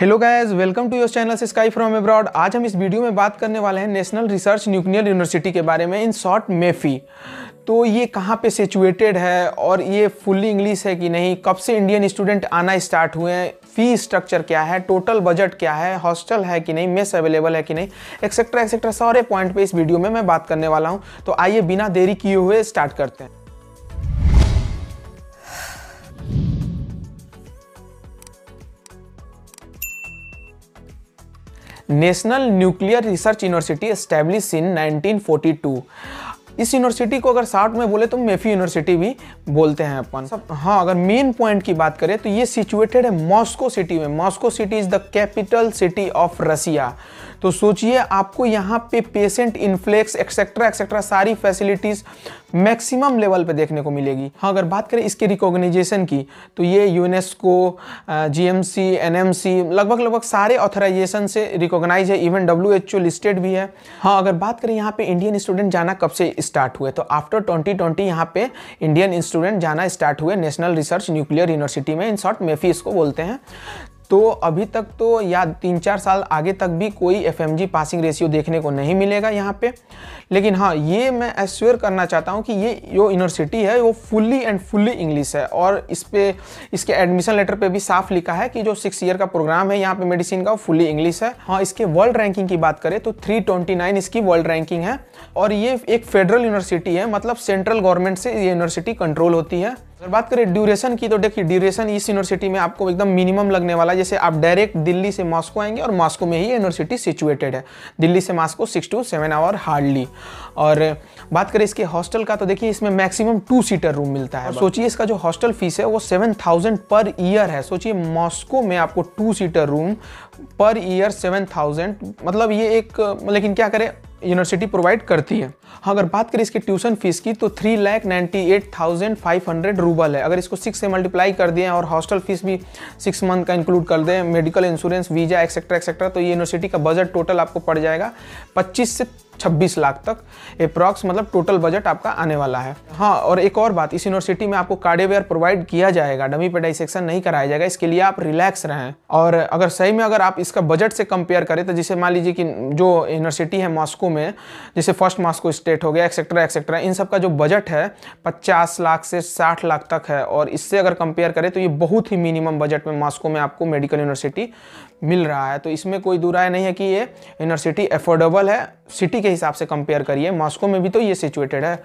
hello guys welcome to your channel sky from abroad आज हम इस वीडियो में बात करने वाले हैं नेशनल रिसर्च न्यूक्लियर यूनिवर्सिटी के बारे में इन शॉर्ट मेफी तो ये कहाँ पे सिचुएटेड है और ये फुल्ली इंग्लिश है कि नहीं कब से इंडियन स्टूडेंट आना स्टार्ट हुए हैं फ़ी स्ट्रक्चर क्या है टोटल बजट क्या है हॉस्टल है कि नहीं मेस अवेलेबल है कि नहीं एक्सेट्रा एक्सेट्रा सारे पॉइंट पे इस वीडियो में मैं बात करने वाला हूँ तो आइए बिना देरी किए हुए स्टार्ट करते हैं national nuclear research university establish in 1942 इस यूनिवर्सिटी को अगर साउथ में बोले तो मेफी यूनिवर्सिटी भी बोलते हैं अपन सब हाँ अगर मेन पॉइंट की बात करें तो ये सिचुएटेड है मॉस्को सिटी में Moscow city is the capital city of Russia तो सोचिए आपको यहाँ पे पेशेंट इन्फ्लेक्स एक्सेट्रा एक्सेट्रा सारी फैसिलिटीज़ मैक्सिमम लेवल पे देखने को मिलेगी हाँ अगर बात करें इसके रिकॉग्नाइजेशन की तो ये यूनेस्को जीएमसी एनएमसी लगभग लगभग सारे ऑथराइजेशन से रिकॉग्नाइज है इवन डब्ल्यू लिस्टेड भी है हाँ अगर बात करें यहाँ पे इंडियन स्टूडेंट जाना कब से स्टार्ट हुए तो आफ्टर ट्वेंटी ट्वेंटी यहाँ पे इंडियन स्टूडेंट जाना स्टार्ट हुए नेशनल रिसर्च न्यूक्लियर यूनिवर्सिटी में इन शॉर्ट मेफी इसको बोलते हैं तो अभी तक तो या तीन चार साल आगे तक भी कोई एफ पासिंग रेशियो देखने को नहीं मिलेगा यहाँ पे लेकिन हाँ ये मैं एश्योर करना चाहता हूँ कि ये जो यूनिवर्सिटी है वो फुल्ली एंड फुल्ली इंग्लिश है और इस पर इसके एडमिशन लेटर पे भी साफ लिखा है कि जो सिक्स ईयर का प्रोग्राम है यहाँ पे मेडिसिन का वो फुल्ली इंग्लिश है हाँ इसके वर्ल्ड रैंकिंग की बात करें तो थ्री इसकी वर्ल्ड रैंकिंग है और ये एक फेडरल यूनिवर्सिटी है मतलब सेंट्रल गवर्नमेंट से ये यूनिवर्सिटी कंट्रोल होती है अगर बात करें ड्यूरेशन की तो देखिए ड्यूरेशन इस यूनिवर्सिटी में आपको एकदम मिनिमम लगने वाला है जैसे आप डायरेक्ट दिल्ली से मॉस्को आएंगे और मॉस्को में ही यूनिवर्सिटी सिचुएटेड है दिल्ली से Moscow six to seven hour hardly और बात करें इसके हॉस्टल का तो देखिए इसमें मैक्सिमम टू सीटर रूम मिलता है सोचिए इसका जो हॉस्टल फीस है वो सेवन थाउजेंड पर ईयर है सोचिए मॉस्को में आपको two seater room per year seven thousand मतलब ये एक लेकिन क्या करें यूनिवर्सिटी प्रोवाइड करती है हाँ अगर बात करें इसके ट्यूशन फीस की तो three lakh ninety eight thousand five hundred rouble है अगर इसको सिक्स से मल्टीप्लाई कर दें और हॉस्टल फीस भी सिक्स मंथ का इंक्लूड कर दें medical insurance visa etcetera etcetera तो यूनिवर्सिटी का बजट टोटल आपको पड़ जाएगा पच्चीस से छब्बीस लाख तक अप्रॉक्स मतलब टोटल बजट आपका आने वाला है हाँ और एक और बात इस यूनिवर्सिटी में आपको कार्डेवेयर प्रोवाइड किया जाएगा डमी सेक्शन नहीं कराया जाएगा इसके लिए आप रिलैक्स रहें और अगर सही में अगर आप इसका बजट से कंपेयर करें तो जैसे मान लीजिए कि जो यूनिवर्सिटी है मॉस्को में जैसे फर्स्ट मॉस्को स्टेट हो गया एक्सेट्रा एक्सेट्रा इन सब का जो बजट है पचास लाख से साठ लाख तक है और इससे अगर कंपेयर करें तो ये बहुत ही मिनिमम बजट में मॉस्को में आपको मेडिकल यूनिवर्सिटी मिल रहा है तो इसमें कोई दुराय नहीं है कि ये यूनिवर्सिटी अफोर्डेबल है सिटी के हिसाब से कंपेयर करिए मॉस्को में भी तो ये सिचुएटेड है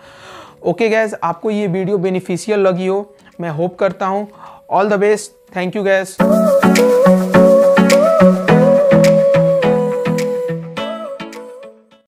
ओके गैस आपको ये वीडियो बेनिफिशियल लगी हो मैं होप करता हूँ all the best thank you gas